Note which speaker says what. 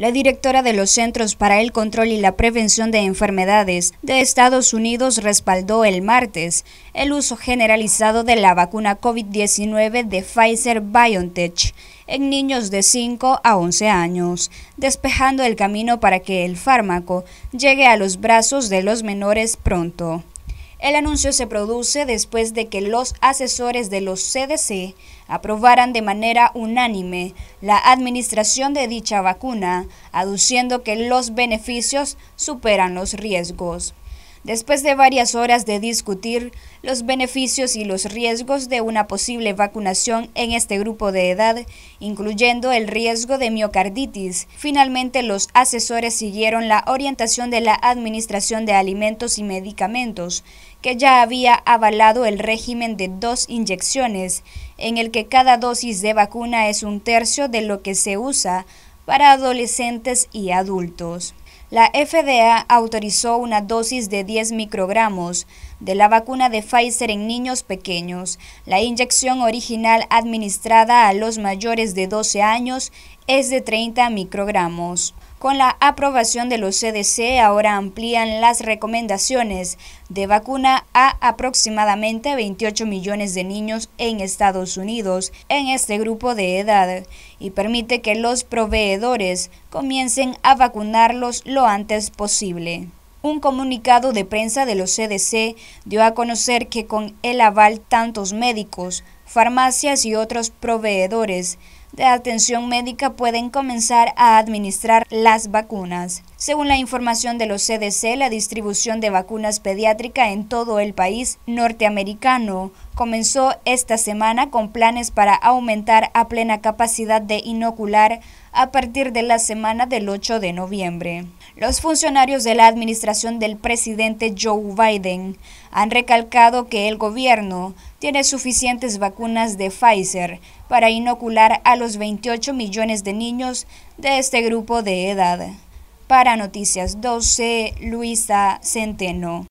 Speaker 1: La directora de los Centros para el Control y la Prevención de Enfermedades de Estados Unidos respaldó el martes el uso generalizado de la vacuna COVID-19 de Pfizer-BioNTech en niños de 5 a 11 años, despejando el camino para que el fármaco llegue a los brazos de los menores pronto. El anuncio se produce después de que los asesores de los CDC aprobaran de manera unánime la administración de dicha vacuna, aduciendo que los beneficios superan los riesgos. Después de varias horas de discutir los beneficios y los riesgos de una posible vacunación en este grupo de edad, incluyendo el riesgo de miocarditis, finalmente los asesores siguieron la orientación de la Administración de Alimentos y Medicamentos, que ya había avalado el régimen de dos inyecciones, en el que cada dosis de vacuna es un tercio de lo que se usa para adolescentes y adultos. La FDA autorizó una dosis de 10 microgramos de la vacuna de Pfizer en niños pequeños. La inyección original administrada a los mayores de 12 años es de 30 microgramos. Con la aprobación de los CDC ahora amplían las recomendaciones de vacuna a aproximadamente 28 millones de niños en Estados Unidos en este grupo de edad y permite que los proveedores comiencen a vacunarlos lo antes posible. Un comunicado de prensa de los CDC dio a conocer que con el aval tantos médicos, farmacias y otros proveedores de atención médica pueden comenzar a administrar las vacunas. Según la información de los CDC, la distribución de vacunas pediátricas en todo el país norteamericano comenzó esta semana con planes para aumentar a plena capacidad de inocular a partir de la semana del 8 de noviembre. Los funcionarios de la administración del presidente Joe Biden han recalcado que el gobierno tiene suficientes vacunas de Pfizer para inocular a los 28 millones de niños de este grupo de edad. Para Noticias 12, Luisa Centeno.